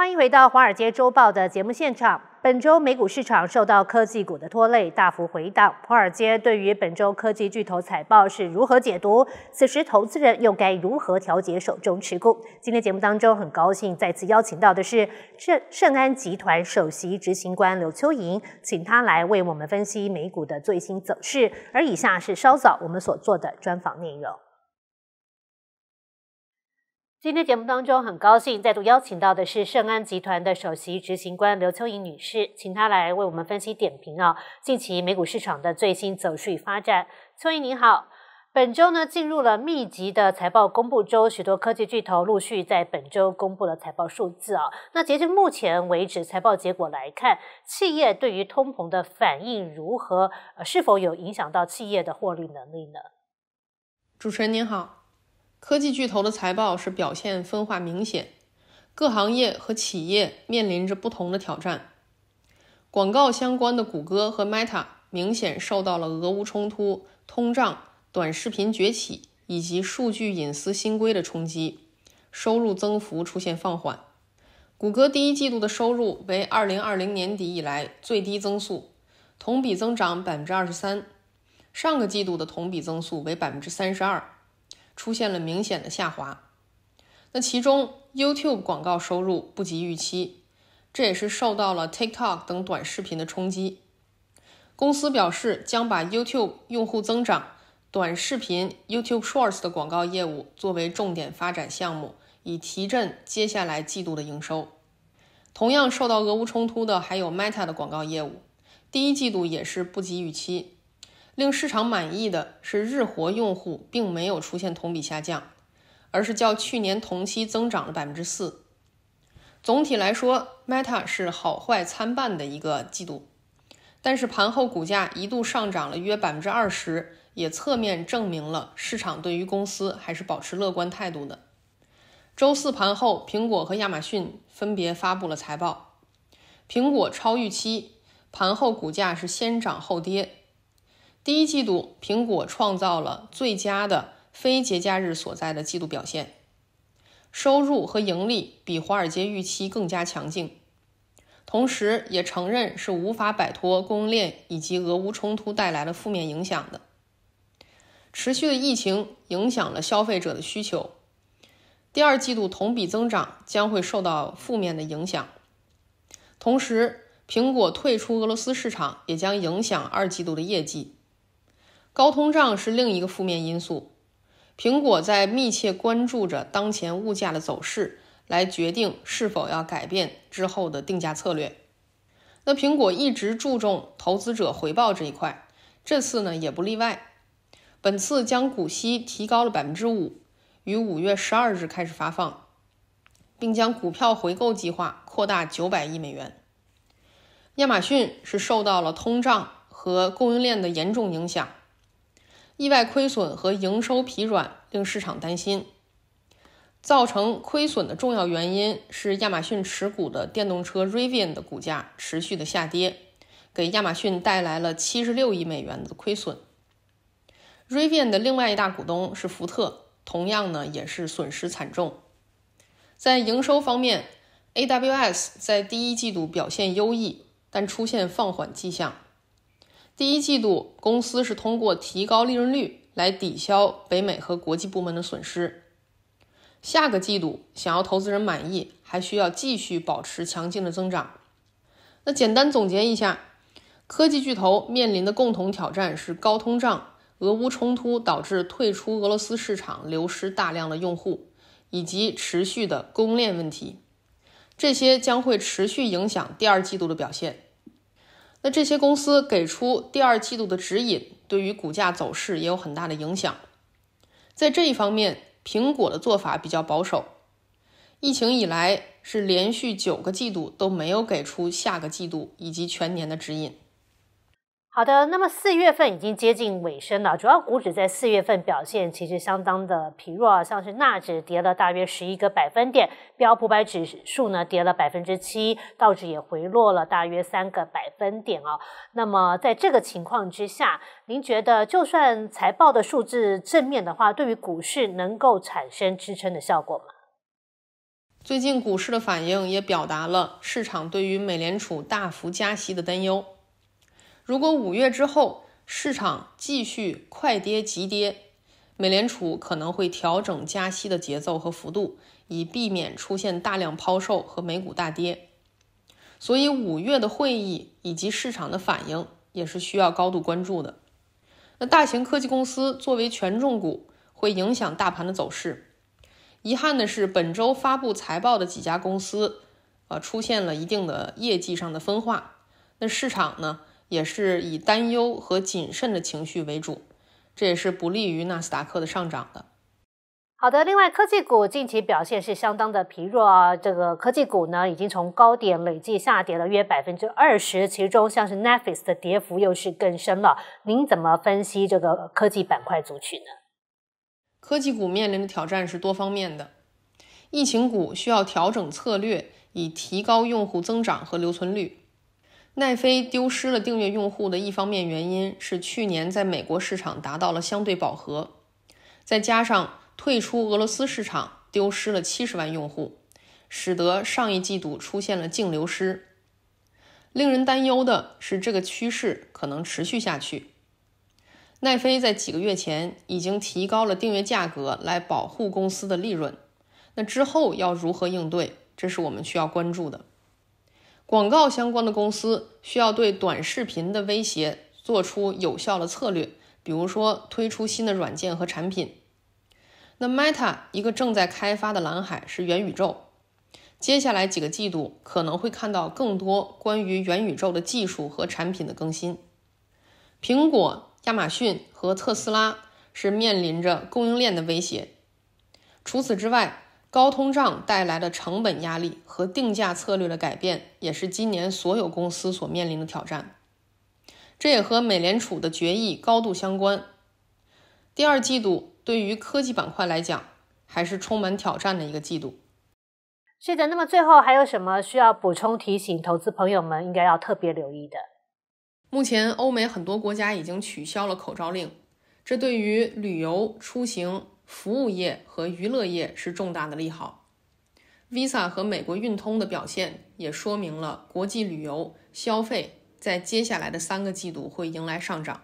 欢迎回到《华尔街周报》的节目现场。本周美股市场受到科技股的拖累，大幅回荡。华尔街对于本周科技巨头财报是如何解读？此时，投资人又该如何调节手中持股？今天节目当中，很高兴再次邀请到的是盛盛安集团首席执行官刘秋莹，请他来为我们分析美股的最新走势。而以下是稍早我们所做的专访内容。今天节目当中，很高兴再度邀请到的是盛安集团的首席执行官刘秋颖女士，请她来为我们分析点评啊近期美股市场的最新走势与发展。秋颖您好，本周呢进入了密集的财报公布周，许多科技巨头陆续在本周公布了财报数字啊。那截至目前为止，财报结果来看，企业对于通膨的反应如何？呃，是否有影响到企业的获利能力呢？主持人您好。科技巨头的财报是表现分化明显，各行业和企业面临着不同的挑战。广告相关的谷歌和 Meta 明显受到了俄乌冲突、通胀、短视频崛起以及数据隐私新规的冲击，收入增幅出现放缓。谷歌第一季度的收入为2020年底以来最低增速，同比增长23%，上个季度的同比增速为32%。出现了明显的下滑，那其中 YouTube 广告收入不及预期，这也是受到了 TikTok 等短视频的冲击。公司表示将把 YouTube 用户增长、短视频 YouTube Shorts 的广告业务作为重点发展项目，以提振接下来季度的营收。同样受到俄乌冲突的还有 Meta 的广告业务，第一季度也是不及预期。令市场满意的是，日活用户并没有出现同比下降，而是较去年同期增长了百分之四。总体来说，Meta 是好坏参半的一个季度，但是盘后股价一度上涨了约百分之二十，也侧面证明了市场对于公司还是保持乐观态度的。周四盘后，苹果和亚马逊分别发布了财报，苹果超预期，盘后股价是先涨后跌。第一季度，苹果创造了最佳的非节假日所在的季度表现，收入和盈利比华尔街预期更加强劲，同时也承认是无法摆脱供应链以及俄乌冲突带来的负面影响的。持续的疫情影响了消费者的需求，第二季度同比增长将会受到负面的影响，同时苹果退出俄罗斯市场也将影响二季度的业绩。高通胀是另一个负面因素。苹果在密切关注着当前物价的走势，来决定是否要改变之后的定价策略。那苹果一直注重投资者回报这一块，这次呢也不例外。本次将股息提高了百分之五，于五月十二日开始发放，并将股票回购计划扩大九百亿美元。亚马逊是受到了通胀和供应链的严重影响。意外亏损和营收疲软令市场担心。造成亏损的重要原因是亚马逊持股的电动车 Rivian 的股价持续的下跌，给亚马逊带来了七十六亿美元的亏损。Rivian 的另外一大股东是福特，同样呢也是损失惨重。在营收方面，AWS 在第一季度表现优异，但出现放缓迹象。第一季度，公司是通过提高利润率来抵消北美和国际部门的损失。下个季度想要投资人满意，还需要继续保持强劲的增长。那简单总结一下，科技巨头面临的共同挑战是高通胀、俄乌冲突导致退出俄罗斯市场流失大量的用户，以及持续的供应链问题。这些将会持续影响第二季度的表现。那这些公司给出第二季度的指引，对于股价走势也有很大的影响。在这一方面，苹果的做法比较保守，疫情以来是连续九个季度都没有给出下个季度以及全年的指引。好的，那么四月份已经接近尾声了，主要股指在四月份表现其实相当的疲弱，像是纳指跌了大约十一个百分点，标普百指数呢跌了百分之七，道指也回落了大约三个百分点哦。那么在这个情况之下，您觉得就算财报的数字正面的话，对于股市能够产生支撑的效果吗？最近股市的反应也表达了市场对于美联储大幅加息的担忧。如果五月之后市场继续快跌急跌，美联储可能会调整加息的节奏和幅度，以避免出现大量抛售和美股大跌。所以五月的会议以及市场的反应也是需要高度关注的。那大型科技公司作为权重股，会影响大盘的走势。遗憾的是，本周发布财报的几家公司，呃，出现了一定的业绩上的分化。那市场呢？也是以担忧和谨慎的情绪为主，这也是不利于纳斯达克的上涨的。好的，另外科技股近期表现是相当的疲弱，啊。这个科技股呢已经从高点累计下跌了约百分之二十，其中像是 Netflix 的跌幅又是更深了。您怎么分析这个科技板块族群呢？科技股面临的挑战是多方面的，疫情股需要调整策略，以提高用户增长和留存率。奈飞丢失了订阅用户的一方面原因是去年在美国市场达到了相对饱和，再加上退出俄罗斯市场丢失了七十万用户，使得上一季度出现了净流失。令人担忧的是，这个趋势可能持续下去。奈飞在几个月前已经提高了订阅价格来保护公司的利润，那之后要如何应对，这是我们需要关注的。广告相关的公司需要对短视频的威胁做出有效的策略，比如说推出新的软件和产品。那 Meta 一个正在开发的蓝海是元宇宙，接下来几个季度可能会看到更多关于元宇宙的技术和产品的更新。苹果、亚马逊和特斯拉是面临着供应链的威胁。除此之外，高通胀带来的成本压力和定价策略的改变，也是今年所有公司所面临的挑战。这也和美联储的决议高度相关。第二季度对于科技板块来讲，还是充满挑战的一个季度。是的，那么最后还有什么需要补充提醒投资朋友们应该要特别留意的？目前欧美很多国家已经取消了口罩令，这对于旅游出行。服务业和娱乐业是重大的利好。Visa 和美国运通的表现也说明了国际旅游消费在接下来的三个季度会迎来上涨。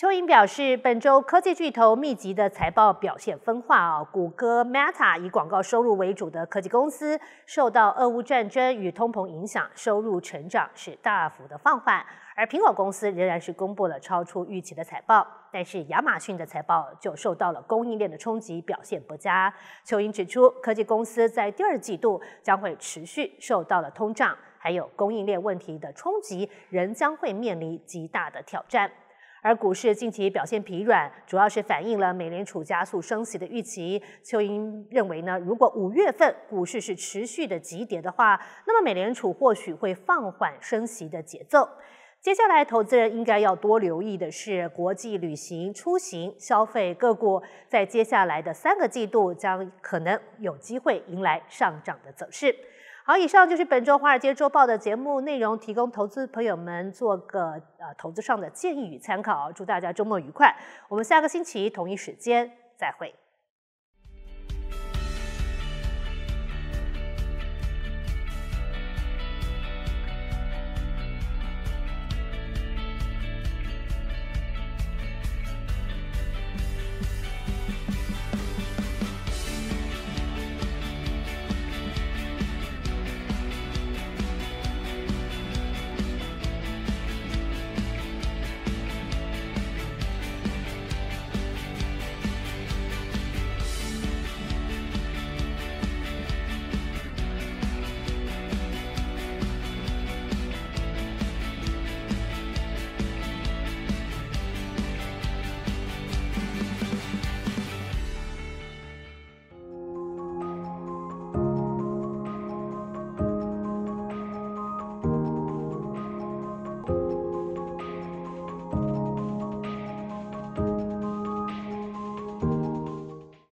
邱莹表示，本周科技巨头密集的财报表现分化啊。谷歌、Meta 以广告收入为主的科技公司，受到俄乌战争与通膨影响，收入成长是大幅的放缓。而苹果公司仍然是公布了超出预期的财报，但是亚马逊的财报就受到了供应链的冲击，表现不佳。邱莹指出，科技公司在第二季度将会持续受到了通胀还有供应链问题的冲击，仍将会面临极大的挑战。而股市近期表现疲软，主要是反映了美联储加速升息的预期。邱英认为呢，如果五月份股市是持续的急跌的话，那么美联储或许会放缓升息的节奏。接下来，投资人应该要多留意的是，国际旅行、出行、消费个股在接下来的三个季度将可能有机会迎来上涨的走势。好，以上就是本周《华尔街周报》的节目内容，提供投资朋友们做个呃投资上的建议与参考。祝大家周末愉快，我们下个星期同一时间再会。